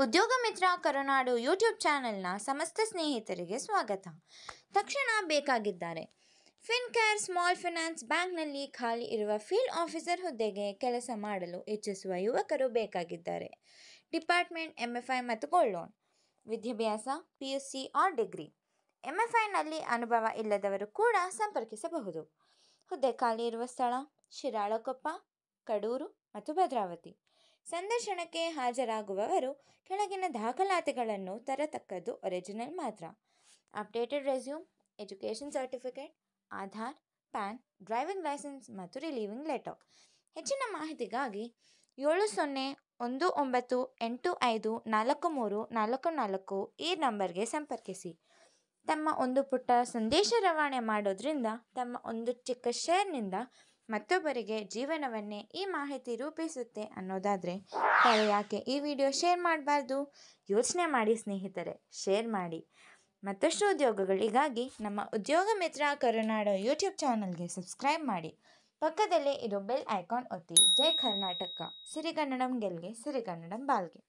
ಉದ್ಯೋಗ ಮಿತ್ರ ಕರುನಾಡು ಯೂಟ್ಯೂಬ್ ಚಾನೆಲ್ನ ಸಮಸ್ತ ಸ್ನೇಹಿತರಿಗೆ ಸ್ವಾಗತ ತಕ್ಷಣ ಬೇಕಾಗಿದ್ದಾರೆ ಫಿನ್ಕೇರ್ ಸ್ಮಾಲ್ ಫಿನಾನ್ಸ್ ಬ್ಯಾಂಕ್ನಲ್ಲಿ ಖಾಲಿ ಇರುವ ಫೀಲ್ಡ್ ಆಫೀಸರ್ ಹುದ್ದೆಗೆ ಕೆಲಸ ಮಾಡಲು ಇಚ್ಛಿಸುವ ಯುವಕರು ಬೇಕಾಗಿದ್ದಾರೆ ಡಿಪಾರ್ಟ್ಮೆಂಟ್ ಎಮ್ ಐ ಮತ್ತು ಗೋಲ್ಡ್ ಲೋನ್ ವಿದ್ಯಾಭ್ಯಾಸ P U C or degree F ಐನಲ್ಲಿ ಅನುಭವ ಇಲ್ಲದವರು ಕೂಡ ಸಂಪರ್ಕಿಸಬಹುದು ಹುದ್ದೆ ಖಾಲಿ ಇರುವ ಸ್ಥಳ ಶಿರಾಳಕೊಪ್ಪ ಕಡೂರು ಮತ್ತು ಭದ್ರಾವತಿ ಸಂದರ್ಶನಕ್ಕೆ ಹಾಜರಾಗುವವರು ಕೆಳಗಿನ ದಾಖಲಾತಿಗಳನ್ನು ತರತಕ್ಕದ್ದು ಒರಿಜಿನಲ್ ಮಾತ್ರ updated resume education certificate Aadhaar PAN driving licence ಮತ್ತು ರಿಲೀವಿಂಗ್ ಲೆಟರ್ ಹೆಚ್ಚಿನ ಮಾಹಿತಿಗಾಗಿ ಏಳು ಸೊನ್ನೆ ಒಂದು ಒಂಬತ್ತು ಎಂಟು ಐದು ನಾಲ್ಕು ಮೂರು ನಾಲ್ಕು ನಾಲ್ಕು ಈ ನಂಬರ್ಗೆ ಸಂಪರ್ಕಿಸಿ ತಮ್ಮ ಒಂದು ಪುಟ್ಟ ಸಂದೇಶ ರವಾನೆ ಮಾಡೋದ್ರಿಂದ ತಮ್ಮ ಒಂದು ಚಿಕ್ಕ ಶೇರ್ನಿಂದ ಮತ್ತೊಬ್ಬರಿಗೆ ಜೀವನವನ್ನೇ ಈ ಮಾಹಿತಿ ರೂಪಿಸುತ್ತೆ ಅನ್ನೋದಾದರೆ ತಾವು ಯಾಕೆ ಈ ವಿಡಿಯೋ ಶೇರ್ ಮಾಡಬಾರ್ದು ಯೋಚನೆ ಮಾಡಿ ಸ್ನೇಹಿತರೆ ಶೇರ್ ಮಾಡಿ ಮತ್ತಷ್ಟು ಉದ್ಯೋಗಗಳಿಗಾಗಿ ನಮ್ಮ ಉದ್ಯೋಗ ಮಿತ್ರ ಕರುನಾಡು ಯೂಟ್ಯೂಬ್ ಚಾನಲ್ಗೆ ಸಬ್ಸ್ಕ್ರೈಬ್ ಮಾಡಿ ಪಕ್ಕದಲ್ಲೇ ಇರೋ ಬೆಲ್ ಐಕಾನ್ ಒತ್ತಿ ಜೈ ಕರ್ನಾಟಕ ಸಿರಿಗನ್ನಡಂ ಗೆಲ್ಗೆ ಸಿರಿಗನ್ನಡಂ ಬಾಲ್ಗೆ